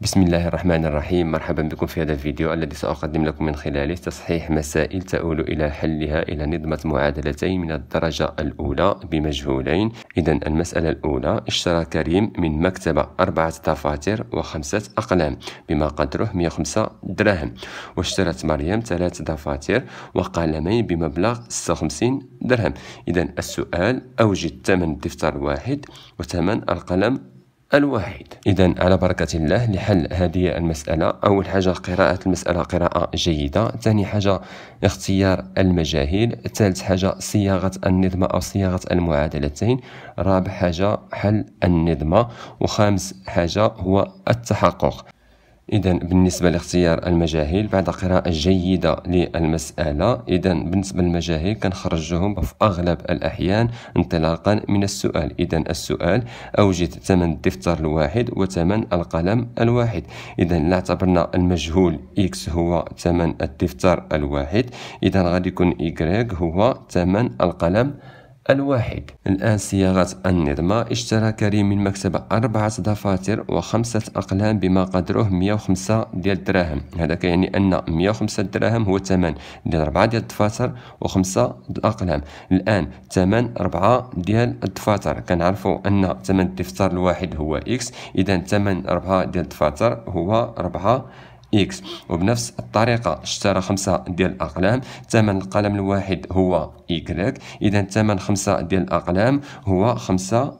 بسم الله الرحمن الرحيم مرحبا بكم في هذا الفيديو الذي سأقدم لكم من خلاله تصحيح مسائل تؤول إلى حلها إلى نظمة معادلتين من الدرجة الأولى بمجهولين إذا المسألة الأولى اشترى كريم من مكتبة أربعة دفاتر وخمسة أقلام بما قدره 105 دراهم واشترت مريم ثلاث دفاتر وقلمين بمبلغ 56 درهم إذا السؤال أوجد ثمن الدفتر واحد وثمن القلم الواحد إذا على بركة الله لحل هذه المسألة أول حاجة قراءة المسألة قراءة جيدة ثاني حاجة اختيار المجاهيل ثالث حاجة صياغة النظمة أو صياغة المعادلتين رابع حاجة حل النظمة وخامس حاجة هو التحقق إذا بالنسبة لاختيار المجاهيل بعد قراءة جيدة للمسألة إذا بالنسبة للمجاهيل كنخرجهم في أغلب الأحيان انطلاقا من السؤال إذا السؤال أوجد ثمن الدفتر الواحد وثمن القلم الواحد إذا لا اعتبرنا المجهول إكس هو ثمن الدفتر الواحد إذا غادي يكون إيكغيك هو ثمن القلم الواحد الآن صياغة النظمة اشترى كريم من مكتبة أربعة دفاتر وخمسة أقلام بما قدره 105 ديال الدراهم هذا كيعني أن 105 دراهم هو الثمن ديال أربعة ديال الدفاتر وخمسة الأقلام الآن ثمن أربعة ديال الدفاتر كنعرفوا أن ثمن الدفتر الواحد هو إكس إذا ثمن أربعة ديال الدفاتر هو أربعة إكس وبنفس الطريقة اشترى خمسة ديال الأقلام ثمن القلم الواحد هو إيكغيك إذا ثمن خمسة ديال الأقلام هو خمسة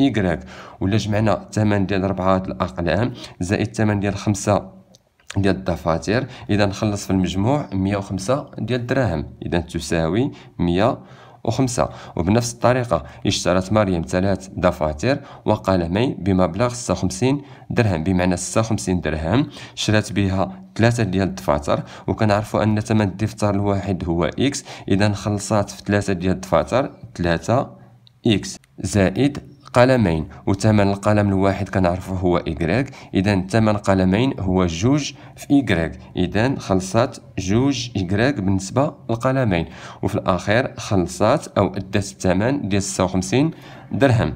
إيكغيك ولا جمعنا ثمن ديال ربعة الأقلام زائد ثمن ديال خمسة ديال الدفاتر إذا نخلص في المجموع مية وخمسة ديال الدراهم إذا تساوي مية وخمسة وبنفس الطريقة اشترت مريم ثلاث دفاتر وقلمين بمبلغ 56 درهم بمعنى 56 درهم شرات بها ثلاثة ديال الدفاتر وكنعرفوا أن ثمن الدفتر الواحد هو إكس إذا خلصات في ثلاثة ديال الدفاتر ثلاثة إكس زائد قلمين وثمن القلم الواحد كنعرفه هو إيكغيك إذا ثمن قلمين هو جوج في إيكغيك إذا خلصات جوج إيكغيك بالنسبة للقلمين وفي الأخير خلصات أو أدت الثمن ديال ستة وخمسين درهم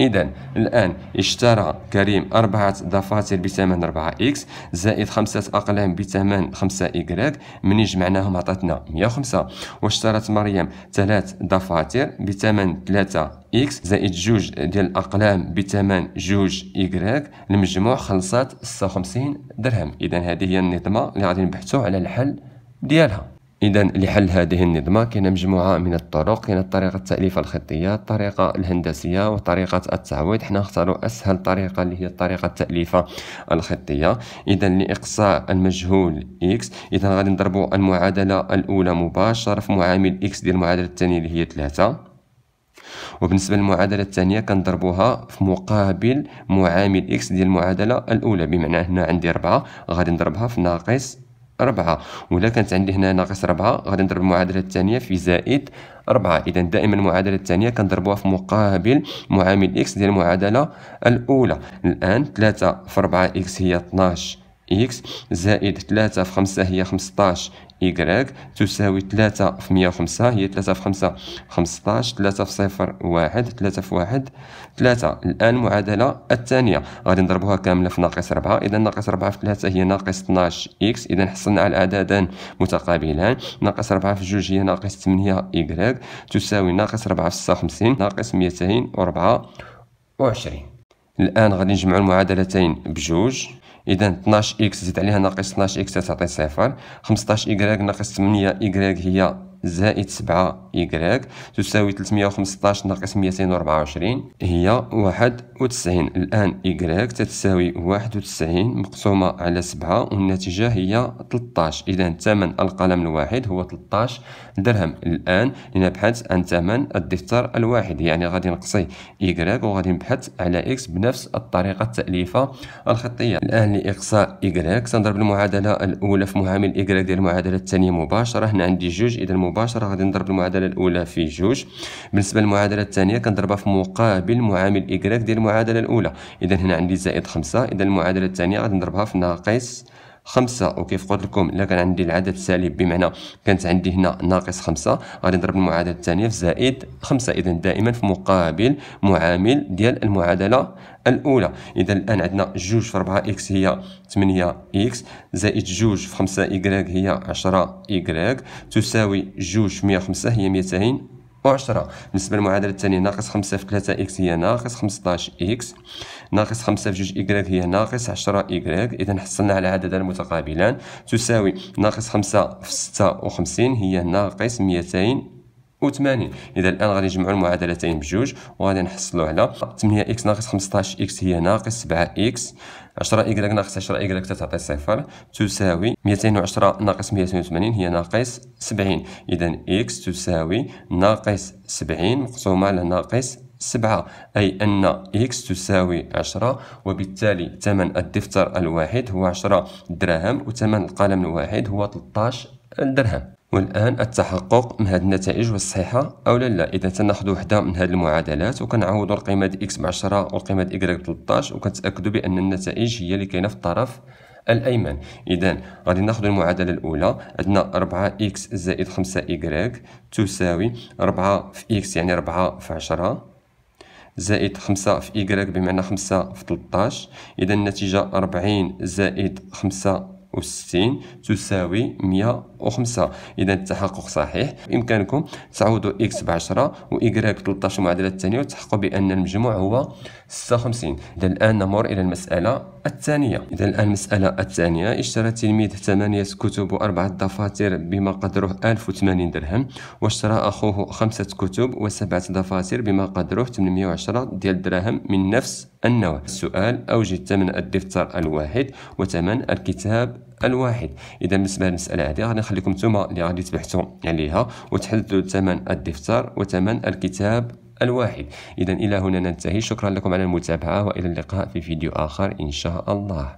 إذا الآن اشترى كريم أربعة دفاتر بثمن أربعة إكس زائد خمسة أقلام بثمن خمسة إكغيك مني جمعناهم عطاتنا مية وخمسة واشترت مريم ثلاث دفاتر بثمن ثلاثة إكس زائد جوج ديال الأقلام بثمن جوج إكغيك المجموع خلصات وخمسين درهم إذا هذه هي النظمة اللي غادي نبحثو على الحل ديالها إذا لحل هذه النظمة كاينة مجموعة من الطرق كاينة طريقة تأليف الخطية الطريقة الهندسية وطريقة التعويض حنا نختاروا أسهل طريقة اللي هي الطريقة التأليفة الخطية إذا لإقصاء المجهول إكس إذا غادي نضربوا المعادلة الأولى مباشرة في معامل إكس ديال المعادلة الثانية اللي هي ثلاثة وبالنسبه للمعادله الثانيه كنضربوها في مقابل معامل اكس ديال المعادله الاولى بمعنى هنا عندي 4 غادي نضربها في ناقص أربعة وإلا كانت عندي هنا ناقص 4 غادي نضرب المعادلة الثانية في زائد 4 إذا دائما المعادلة الثانية كنضربوها في مقابل معامل إكس ديال المعادلة الأولى الآن 3 في 4 إكس هي 12 إكس زائد ثلاثة في خمسة هي خمسطاش إيكغاك تساوي ثلاثة في مية وخمسة هي ثلاثة في خمسة خمسطاش ثلاثة في صفر واحد ثلاثة في واحد ثلاثة الآن المعادلة الثانية غادي نضربوها كاملة في ناقص ربعة إذا ناقص ربعة في ثلاثة هي ناقص اثناش إكس إذا حصلنا على أعدادان متقابلان ناقص ربعة في جوج هي ناقص ثمانية إيكغاك تساوي ناقص ربعة في ستة وخمسين ناقص ميتين وربعة وعشرين الآن غادي نجمعو المعادلتين بجوج إذن 12 اكس زيد عليها ناقص 12 اكس تعطي صفر 15 y ناقص 8 y هي زائد 7 y تساوي 315 ناقص 224 هي 91 الآن y تتساوي 91 مقسومة على 7 والنتيجة هي 13 إذا ثمن القلم الواحد هو 13 درهم الآن لنبحث عن ثمن الدفتر الواحد يعني غادي نقصي y وغادي نبحث على إكس بنفس الطريقة التأليفة الخطية الآن لإقصاء y تنضرب المعادلة الأولى في معامل y ديال المعادلة الثانية مباشرة هنا عندي جوج إذا مباشرة غادي نضرب المعادلة المعادله الاولى في جوج بالنسبه للمعادله الثانيه كنضربها في مقابل معامل إكراك ديال المعادله الاولى اذا هنا عندي زائد خمسة اذا المعادله الثانيه غادي نضربها في ناقص خمسة وكيف قلت لكم إلا كان عندي العدد سالب بمعنى كانت عندي هنا ناقص خمسة غادي نضرب المعادلة الثانية في زائد خمسة إذا دائما في مقابل معامل ديال المعادلة الأولى إذا الآن عندنا جوج في ربعة إكس هي ثمانية إكس زائد جوج في خمسة إكراك هي عشرة إكراك تساوي جوج في مية خمسة هي ميتين أو عشرة بالنسبة للمعادلة الثانية ناقص خمسة في ثلاثة إكس هي ناقص خمسطاش إكس ناقص خمسة في جوج إكراك هي ناقص عشرة إكراك إذا حصلنا على عددان متقابلان تساوي ناقص خمسة في ستة وخمسين هي ناقص ميتين 80 اذا الان غادي نجمعوا المعادلتين بجوج وغادي نحصلوا على 8 اكس ناقص 15 اكس هي ناقص 7 اكس 10 ايكغيك ناقص 10 ايكغيك تعطي صفر تساوي 210 ناقص 180 هي ناقص 70 اذا اكس تساوي ناقص 70 مقسومه على ناقص 7 أي أن إكس تساوي 10 وبالتالي ثمن الدفتر الواحد هو 10 دراهم وثمن القلم الواحد هو 13 درهم والآن التحقق من هذه النتائج والصحيحة أو لا إذا تناخذ وحدة من هذه المعادلات وكنعوضوا القيمة اكس ب10 والقيمة واي إكغيك بتلطاش وكنتأكدوا بأن النتائج هي اللي كاينة في الطرف الايمن اذا غادي ناخذ المعادله الاولى عندنا 4 اكس زائد 5 واي تساوي 4 في اكس يعني 4 في 10 زائد 5 في واي بمعنى 5 في 13 اذا النتيجه 40 زائد 5 وستين تساوي مية وخمسة إذا التحقق صحيح بإمكانكم تعوضوا إكس بعشرة وإيكغيك تلتاش المعادلة الثانية وتحققوا بأن المجموع هو 56 إذا الآن نمر إلى المسألة الثانية إذا الآن المسألة الثانية اشترى التلميذ ثمانية كتب وأربعة دفاتر بما قدره 1080 درهم واشترى أخوه خمسة كتب وسبعة دفاتر بما قدره 810 ديال الدراهم من نفس النوع السؤال أوجد ثمن الدفتر الواحد وثمن الكتاب الواحد اذا بالنسبه للمساله هذه غادي نخليكم نتوما اللي غادي تبحثوا عليها وتحددوا ثمن الدفتر وثمن الكتاب الواحد إذا إلى هنا ننتهي شكرا لكم على المتابعة وإلى اللقاء في فيديو آخر إن شاء الله